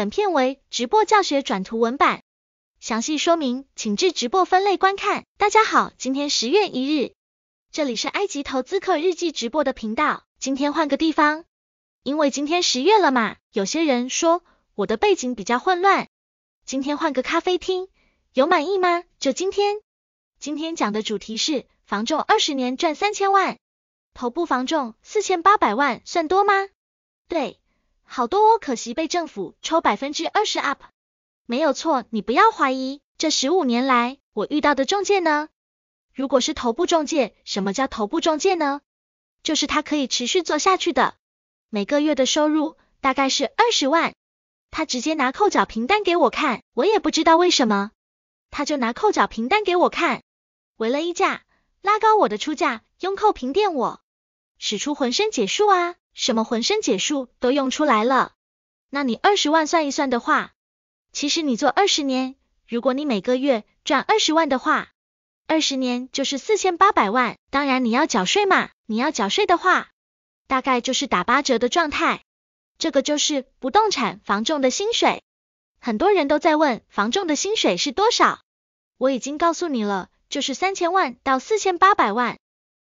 本片为直播教学转图文版，详细说明请至直播分类观看。大家好，今天十月一日，这里是埃及投资客日记直播的频道。今天换个地方，因为今天十月了嘛。有些人说我的背景比较混乱，今天换个咖啡厅，有满意吗？就今天，今天讲的主题是防重二十年赚三千万，头部防重四千八百万算多吗？对。好多哦，可惜被政府抽百分之二十 up，没有错，你不要怀疑。这十五年来，我遇到的中介呢？如果是头部中介，什么叫头部中介呢？就是他可以持续做下去的，每个月的收入大概是二十万。他直接拿扣缴凭单给我看，我也不知道为什么，他就拿扣缴凭单给我看，围了一架，拉高我的出价，用扣平垫我，使出浑身解数啊！什么浑身解数都用出来了，那你二十万算一算的话，其实你做二十年，如果你每个月赚二十万的话，二十年就是四千八百万。当然你要缴税嘛，你要缴税的话，大概就是打八折的状态。这个就是不动产房仲的薪水，很多人都在问房仲的薪水是多少，我已经告诉你了，就是三千万到四千八百万，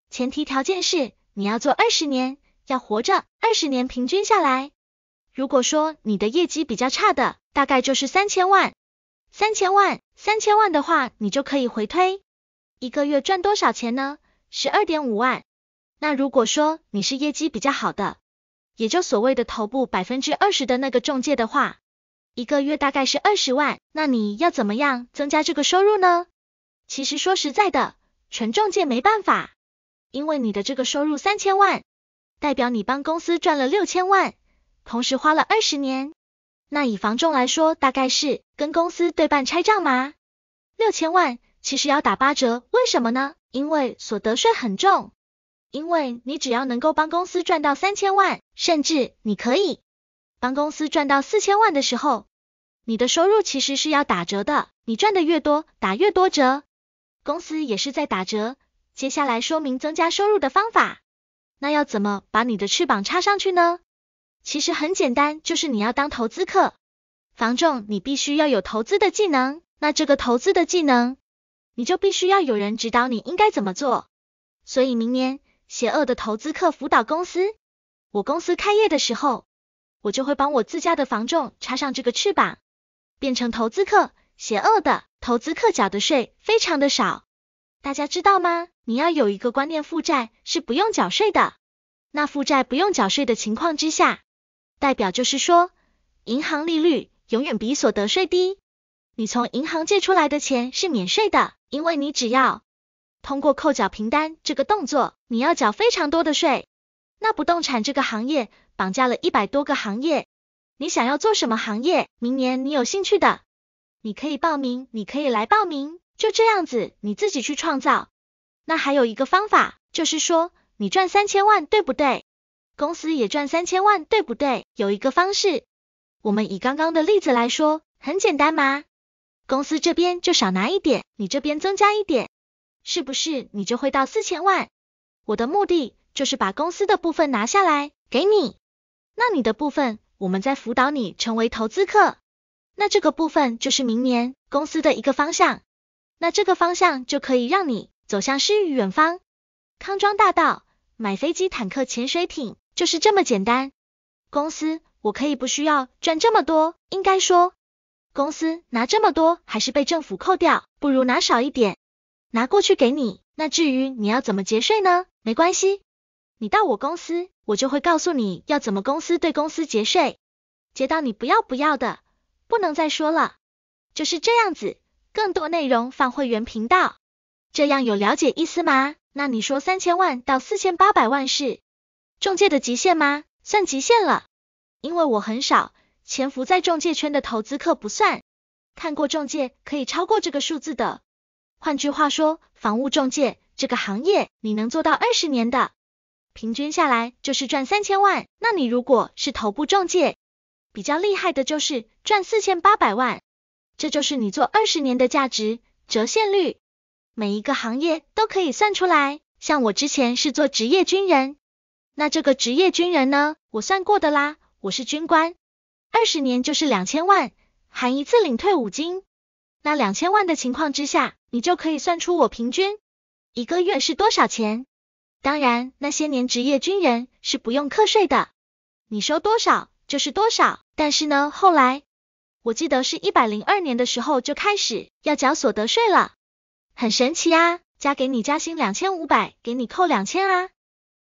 前提条件是你要做二十年。要活着，二十年平均下来，如果说你的业绩比较差的，大概就是三千万，三千万，三千万的话，你就可以回推一个月赚多少钱呢？十二点五万。那如果说你是业绩比较好的，也就所谓的头部百分之二十的那个中介的话，一个月大概是二十万。那你要怎么样增加这个收入呢？其实说实在的，纯中介没办法，因为你的这个收入三千万。代表你帮公司赚了六千万，同时花了二十年，那以房重来说，大概是跟公司对半拆账吗？六千万其实要打八折，为什么呢？因为所得税很重，因为你只要能够帮公司赚到三千万，甚至你可以帮公司赚到四千万的时候，你的收入其实是要打折的，你赚的越多，打越多折，公司也是在打折。接下来说明增加收入的方法。那要怎么把你的翅膀插上去呢？其实很简单，就是你要当投资客，房仲你必须要有投资的技能，那这个投资的技能，你就必须要有人指导你应该怎么做。所以明年邪恶的投资客辅导公司，我公司开业的时候，我就会帮我自家的房仲插上这个翅膀，变成投资客，邪恶的投资客缴的税非常的少。大家知道吗？你要有一个观念，负债是不用缴税的。那负债不用缴税的情况之下，代表就是说，银行利率永远比所得税低。你从银行借出来的钱是免税的，因为你只要通过扣缴凭单这个动作，你要缴非常多的税。那不动产这个行业绑架了一百多个行业，你想要做什么行业？明年你有兴趣的，你可以报名，你可以来报名。就这样子，你自己去创造。那还有一个方法，就是说你赚三千万，对不对？公司也赚三千万，对不对？有一个方式，我们以刚刚的例子来说，很简单嘛。公司这边就少拿一点，你这边增加一点，是不是你就会到四千万？我的目的就是把公司的部分拿下来给你，那你的部分，我们在辅导你成为投资客。那这个部分就是明年公司的一个方向。那这个方向就可以让你走向诗与远方，康庄大道，买飞机、坦克、潜水艇就是这么简单。公司我可以不需要赚这么多，应该说公司拿这么多还是被政府扣掉，不如拿少一点，拿过去给你。那至于你要怎么节税呢？没关系，你到我公司，我就会告诉你要怎么公司对公司节税，节到你不要不要的，不能再说了，就是这样子。更多内容放会员频道，这样有了解意思吗？那你说三千万到四千八百万是中介的极限吗？算极限了，因为我很少潜伏在中介圈的投资客不算，看过中介可以超过这个数字的。换句话说，房屋中介这个行业，你能做到二十年的，平均下来就是赚三千万。那你如果是头部中介，比较厉害的就是赚四千八百万。这就是你做二十年的价值折现率，每一个行业都可以算出来。像我之前是做职业军人，那这个职业军人呢，我算过的啦。我是军官，二十年就是两千万，含一次领退伍金。那两千万的情况之下，你就可以算出我平均一个月是多少钱。当然，那些年职业军人是不用课税的，你收多少就是多少。但是呢，后来。我记得是一百零二年的时候就开始要缴所得税了，很神奇啊！加给你加薪两千五百，给你扣两千啊。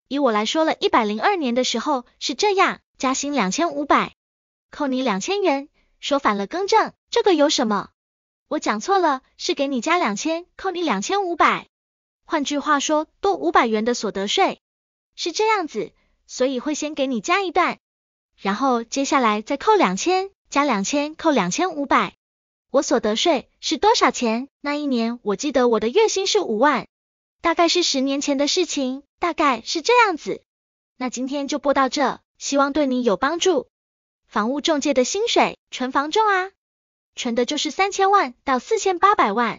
以我来说，了一百零二年的时候是这样，加薪两千五百，扣你两千元。说反了，更正，这个有什么？我讲错了，是给你加两千，扣你两千五百。换句话说，多五百元的所得税，是这样子，所以会先给你加一段，然后接下来再扣两千。加两千，扣两千五百，我所得税是多少钱？那一年我记得我的月薪是五万，大概是十年前的事情，大概是这样子。那今天就播到这，希望对你有帮助。房屋中介的薪水，纯房仲啊，纯的就是三千万到四千八百万。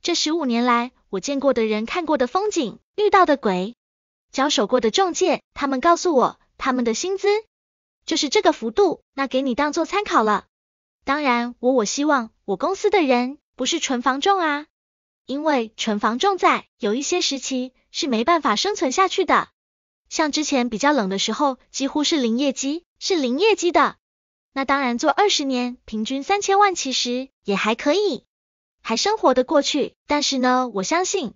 这十五年来，我见过的人看过的风景，遇到的鬼，交手过的中介，他们告诉我他们的薪资。就是这个幅度，那给你当做参考了。当然，我我希望我公司的人不是纯防重啊，因为纯防重在有一些时期是没办法生存下去的。像之前比较冷的时候，几乎是零业绩，是零业绩的。那当然做二十年，平均三千万其实也还可以，还生活的过去。但是呢，我相信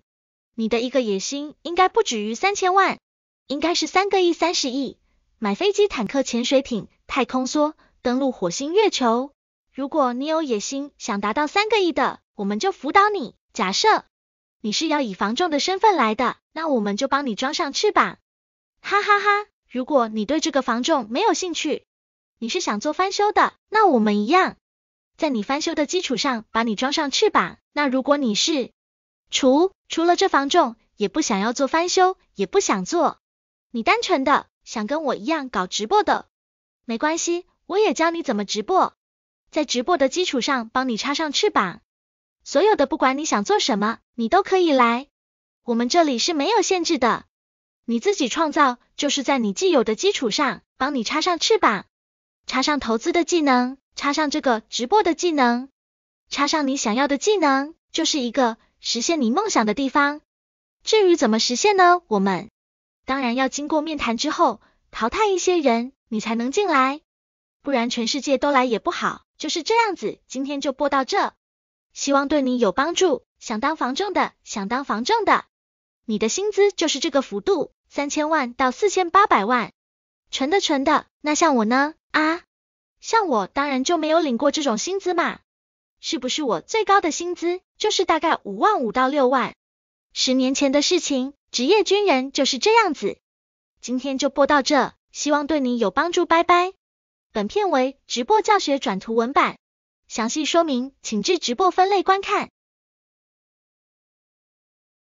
你的一个野心应该不止于三千万，应该是三个亿、三十亿。买飞机、坦克、潜水艇、太空梭，登陆火星、月球。如果你有野心，想达到三个亿的，我们就辅导你。假设你是要以防重的身份来的，那我们就帮你装上翅膀，哈哈哈。如果你对这个防重没有兴趣，你是想做翻修的，那我们一样，在你翻修的基础上把你装上翅膀。那如果你是除除了这防重，也不想要做翻修，也不想做，你单纯的。想跟我一样搞直播的，没关系，我也教你怎么直播，在直播的基础上帮你插上翅膀。所有的，不管你想做什么，你都可以来，我们这里是没有限制的。你自己创造，就是在你既有的基础上帮你插上翅膀，插上投资的技能，插上这个直播的技能，插上你想要的技能，就是一个实现你梦想的地方。至于怎么实现呢？我们。当然要经过面谈之后淘汰一些人，你才能进来，不然全世界都来也不好，就是这样子。今天就播到这，希望对你有帮助。想当房仲的，想当房仲的，你的薪资就是这个幅度，三千万到四千八百万，纯的纯的。那像我呢？啊，像我当然就没有领过这种薪资嘛，是不是？我最高的薪资就是大概五万五到六万，十年前的事情。职业军人就是这样子，今天就播到这，希望对你有帮助，拜拜。本片为直播教学转图文版，详细说明请至直播分类观看。